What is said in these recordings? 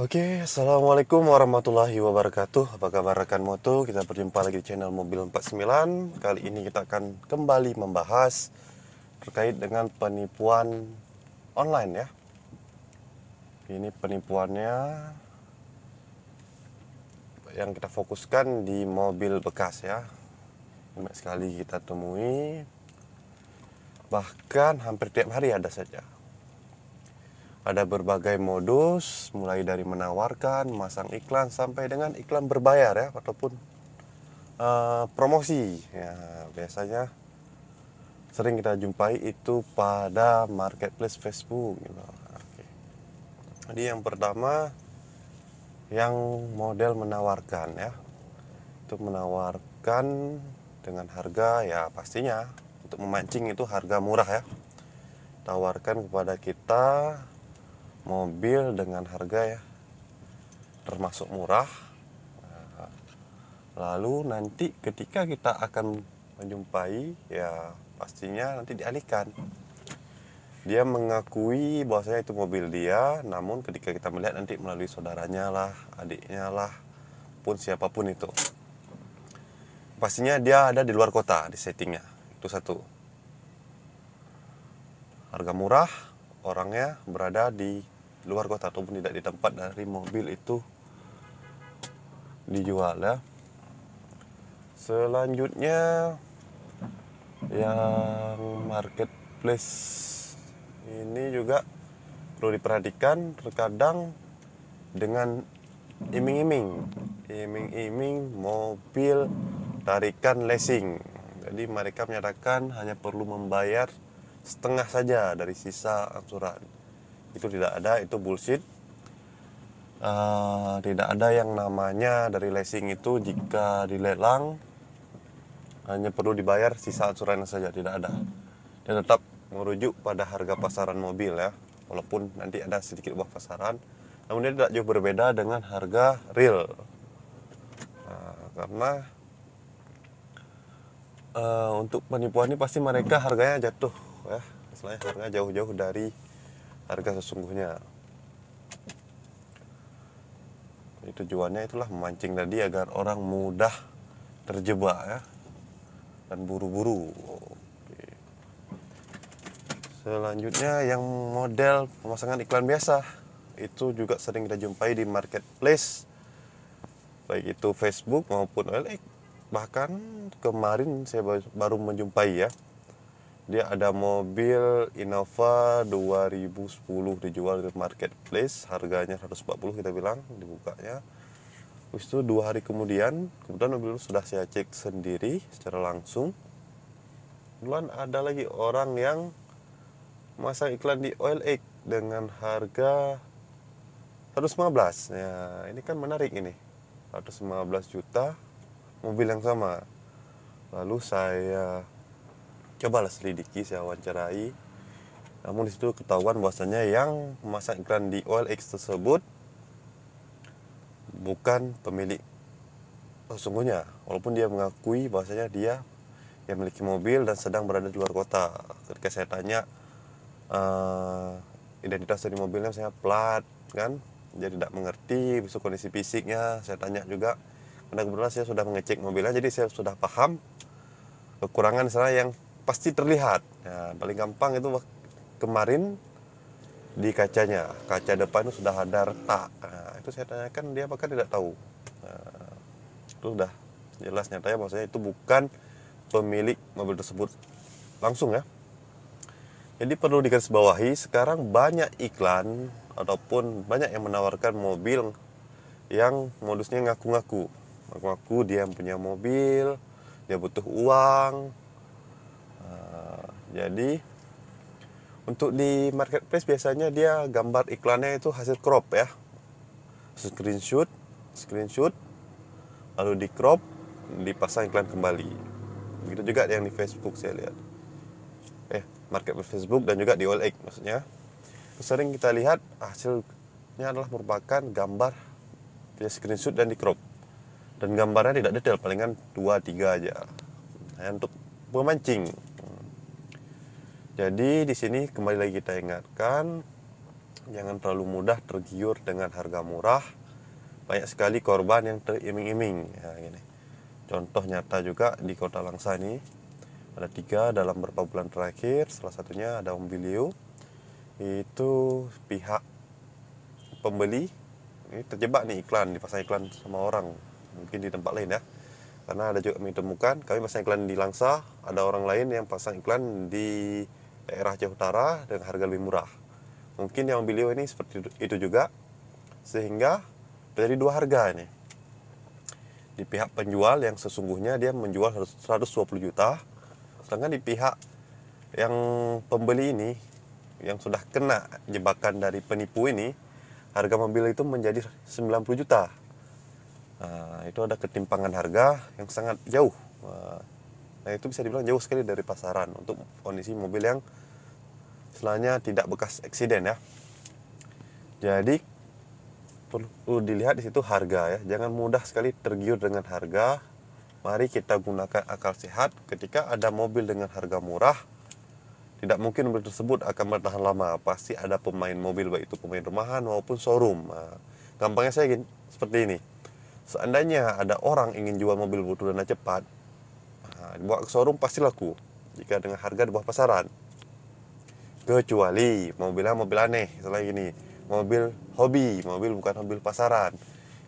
Oke, okay, Assalamualaikum warahmatullahi wabarakatuh Apa kabar rekan moto? Kita berjumpa lagi di channel Mobil 49 Kali ini kita akan kembali membahas Terkait dengan penipuan online ya Ini penipuannya Yang kita fokuskan di mobil bekas ya Banyak sekali kita temui Bahkan hampir tiap hari ada saja ada berbagai modus mulai dari menawarkan, masang iklan sampai dengan iklan berbayar ya ataupun uh, promosi ya biasanya sering kita jumpai itu pada marketplace Facebook gitu. Oke. Jadi yang pertama yang model menawarkan ya itu menawarkan dengan harga ya pastinya untuk memancing itu harga murah ya tawarkan kepada kita mobil dengan harga ya termasuk murah. Nah, lalu nanti ketika kita akan menjumpai ya pastinya nanti dialihkan. Dia mengakui bahwasanya itu mobil dia, namun ketika kita melihat nanti melalui saudaranya lah, adiknya lah, pun siapapun itu. Pastinya dia ada di luar kota di settingnya. Itu satu. Harga murah, orangnya berada di luar kota ataupun tidak di tempat dari mobil itu dijual ya. Selanjutnya yang marketplace ini juga perlu diperhatikan terkadang dengan iming-iming iming-iming mobil tarikan leasing jadi mereka menyatakan hanya perlu membayar setengah saja dari sisa angsuran itu tidak ada itu bullshit uh, tidak ada yang namanya dari leasing itu jika dilelang hanya perlu dibayar sisa angsurannya saja tidak ada dan tetap merujuk pada harga pasaran mobil ya walaupun nanti ada sedikit buah pasaran namun dia tidak jauh berbeda dengan harga real nah, karena uh, untuk penipuan ini pasti mereka harganya jatuh ya ah, misalnya harga jauh-jauh dari harga sesungguhnya jadi tujuannya itulah memancing tadi agar orang mudah terjebak ya dan buru-buru selanjutnya yang model pemasangan iklan biasa itu juga sering kita jumpai di marketplace baik itu Facebook maupun OLX bahkan kemarin saya baru menjumpai ya dia ada mobil Innova 2010 dijual di marketplace harganya 140 kita bilang dibukanya Terus itu dua hari kemudian kemudian mobil itu sudah saya cek sendiri secara langsung kemudian ada lagi orang yang masang iklan di Oil OLX dengan harga 115 ya ini kan menarik ini 115 juta mobil yang sama lalu saya cobalah selidiki saya wawancarai namun disitu ketahuan bahwasanya yang memasak di OLX tersebut bukan pemilik sesungguhnya walaupun dia mengakui bahwasanya dia yang memiliki mobil dan sedang berada di luar kota ketika saya tanya uh, identitas dari mobilnya saya plat kan jadi tidak mengerti besok kondisi fisiknya saya tanya juga karena kebetulan saya sudah mengecek mobilnya jadi saya sudah paham kekurangan saya yang pasti terlihat. Ya, paling gampang itu kemarin di kacanya, kaca depan itu sudah ada retak. Nah, itu saya tanyakan dia apakah tidak tahu. Nah, itu sudah jelas nyatanya maksudnya itu bukan pemilik mobil tersebut langsung ya. Jadi perlu digarisbawahi sekarang banyak iklan ataupun banyak yang menawarkan mobil yang modusnya ngaku-ngaku. Ngaku-ngaku dia punya mobil, dia butuh uang, jadi untuk di marketplace biasanya dia gambar iklannya itu hasil crop ya. Screenshot, screenshot lalu di crop, dipasang iklan kembali. Begitu juga yang di Facebook saya lihat. Eh, marketplace Facebook dan juga di OLX maksudnya. Sering kita lihat hasilnya adalah merupakan gambar punya screenshot dan di crop. Dan gambarnya tidak detail, palingan dua tiga aja. Nah, untuk pemancing jadi di sini kembali lagi kita ingatkan jangan terlalu mudah tergiur dengan harga murah. Banyak sekali korban yang teriming-iming. Ya, gini. Contoh nyata juga di Kota Langsa ini ada tiga dalam beberapa bulan terakhir. Salah satunya ada Om Bilio itu pihak pembeli ini terjebak nih iklan dipasang iklan sama orang mungkin di tempat lain ya karena ada juga kami temukan kami pasang iklan di Langsa ada orang lain yang pasang iklan di daerah utara dengan harga lebih murah. Mungkin yang beliau ini seperti itu juga, sehingga terjadi dua harga ini. Di pihak penjual yang sesungguhnya dia menjual 120 juta, sedangkan di pihak yang pembeli ini yang sudah kena jebakan dari penipu ini, harga mobil itu menjadi 90 juta. Nah, itu ada ketimpangan harga yang sangat jauh. Nah, itu bisa dibilang jauh sekali dari pasaran untuk kondisi mobil yang Selanya tidak bekas eksiden ya. Jadi perlu dilihat di situ harga ya. Jangan mudah sekali tergiur dengan harga. Mari kita gunakan akal sehat. Ketika ada mobil dengan harga murah, tidak mungkin mobil tersebut akan bertahan lama. Pasti ada pemain mobil baik itu pemain rumahan maupun showroom. Nah, gampangnya saya gini, seperti ini. Seandainya ada orang ingin jual mobil butuh dana cepat, nah, dibawa showroom pasti laku jika dengan harga di bawah pasaran kecuali mobilnya mobil aneh setelah gini mobil hobi mobil bukan mobil pasaran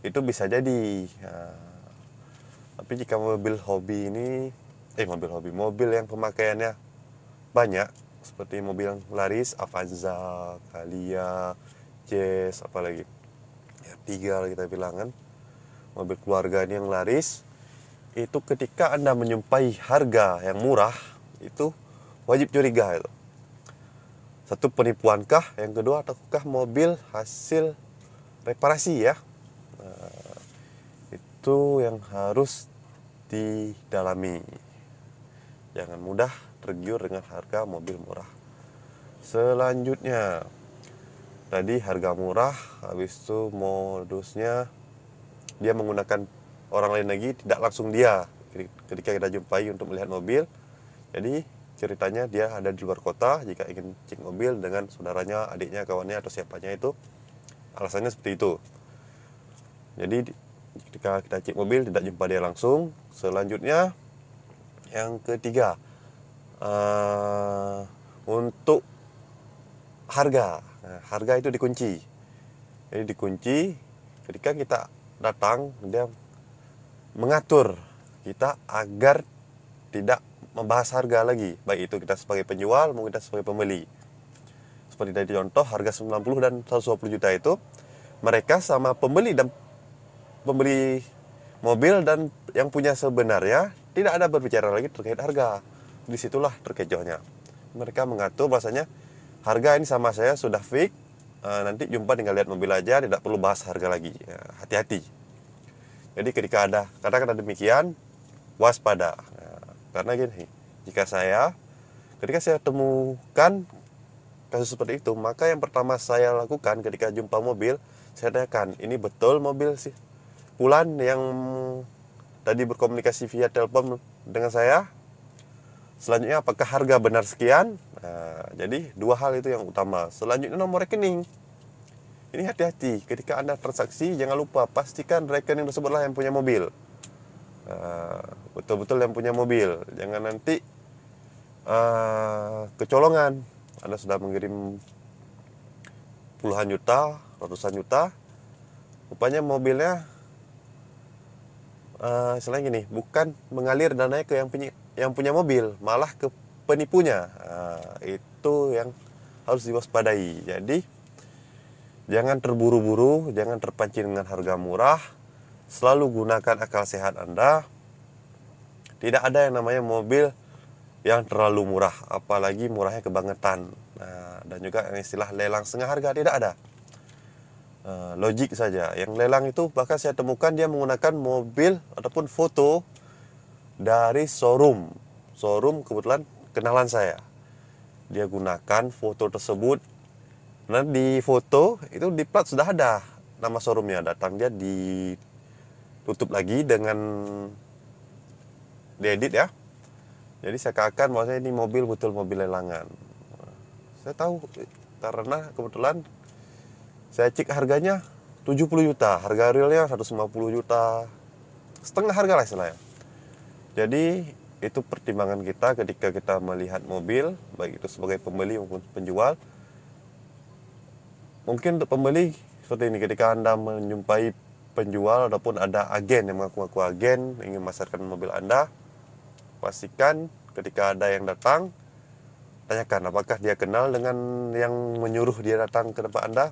itu bisa jadi nah, tapi jika mobil hobi ini eh mobil hobi mobil yang pemakaiannya banyak seperti mobil yang laris Avanza, Kalia, Jazz, apalagi ya, tiga kita bilang kan mobil keluarga ini yang laris itu ketika anda menyumpai harga yang murah itu wajib curiga itu satu penipuan kah? Yang kedua ataukah mobil hasil reparasi ya? Eh, itu yang harus didalami. Jangan mudah tergiur dengan harga mobil murah. Selanjutnya, tadi harga murah, habis itu modusnya dia menggunakan orang lain lagi, tidak langsung dia ketika kita jumpai untuk melihat mobil. Jadi ceritanya dia ada di luar kota jika ingin cek mobil dengan saudaranya, adiknya, kawannya atau siapanya itu alasannya seperti itu. Jadi ketika kita cek mobil tidak jumpa dia langsung. Selanjutnya yang ketiga uh, untuk harga, nah, harga itu dikunci. Jadi dikunci ketika kita datang dia mengatur kita agar tidak membahas harga lagi, baik itu kita sebagai penjual maupun kita sebagai pembeli. Seperti tadi contoh harga 90 dan 120 juta itu mereka sama pembeli dan pembeli mobil dan yang punya sebenarnya tidak ada berbicara lagi terkait harga. Disitulah terkejohnya Mereka mengatur bahasanya harga ini sama saya sudah fix, eh, nanti jumpa tinggal lihat mobil aja, tidak perlu bahas harga lagi. Ya, hati-hati. Jadi ketika ada kata-kata demikian, waspada. Karena gini, jika saya ketika saya temukan kasus seperti itu, maka yang pertama saya lakukan ketika jumpa mobil, saya tanyakan, ini betul mobil sih Pulan yang tadi berkomunikasi via telepon dengan saya? Selanjutnya apakah harga benar sekian? Nah, jadi dua hal itu yang utama. Selanjutnya nomor rekening. Ini hati-hati ketika Anda transaksi jangan lupa pastikan rekening tersebutlah yang punya mobil betul-betul yang punya mobil jangan nanti uh, kecolongan anda sudah mengirim puluhan juta ratusan juta rupanya mobilnya uh, eh, selain gini bukan mengalir dana ke yang punya yang punya mobil malah ke penipunya uh, itu yang harus diwaspadai jadi jangan terburu-buru jangan terpancing dengan harga murah selalu gunakan akal sehat anda tidak ada yang namanya mobil yang terlalu murah, apalagi murahnya kebangetan. Nah, dan juga yang istilah lelang setengah harga tidak ada. Uh, logik saja. Yang lelang itu bahkan saya temukan dia menggunakan mobil ataupun foto dari showroom. Showroom kebetulan kenalan saya. Dia gunakan foto tersebut. Nah, di foto itu di plat sudah ada nama showroomnya. Datang dia ditutup lagi dengan diedit ya. Jadi saya katakan bahwasanya ini mobil betul mobil lelangan. Saya tahu karena kebetulan saya cek harganya 70 juta, harga realnya 150 juta. Setengah harga lah istilahnya. Jadi itu pertimbangan kita ketika kita melihat mobil, baik itu sebagai pembeli maupun penjual. Mungkin untuk pembeli seperti ini ketika Anda menjumpai penjual ataupun ada agen yang mengaku-ngaku agen ingin memasarkan mobil Anda, pastikan ketika ada yang datang tanyakan apakah dia kenal dengan yang menyuruh dia datang ke tempat Anda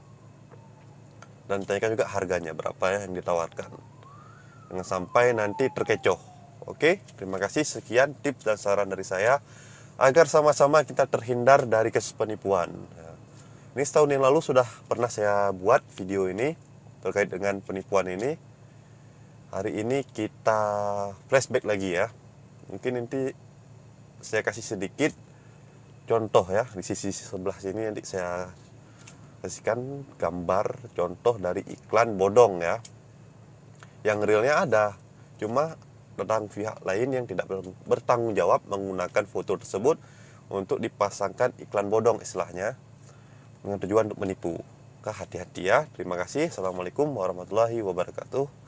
dan tanyakan juga harganya berapa ya yang ditawarkan jangan sampai nanti terkecoh oke terima kasih sekian tips dan saran dari saya agar sama-sama kita terhindar dari kasus penipuan ya. ini setahun yang lalu sudah pernah saya buat video ini terkait dengan penipuan ini hari ini kita flashback lagi ya mungkin nanti saya kasih sedikit contoh ya di sisi sebelah sini nanti saya kasihkan gambar contoh dari iklan bodong ya yang realnya ada cuma tentang pihak lain yang tidak bertanggung jawab menggunakan foto tersebut untuk dipasangkan iklan bodong istilahnya dengan tujuan untuk menipu. kehati hati ya. Terima kasih. Assalamualaikum warahmatullahi wabarakatuh.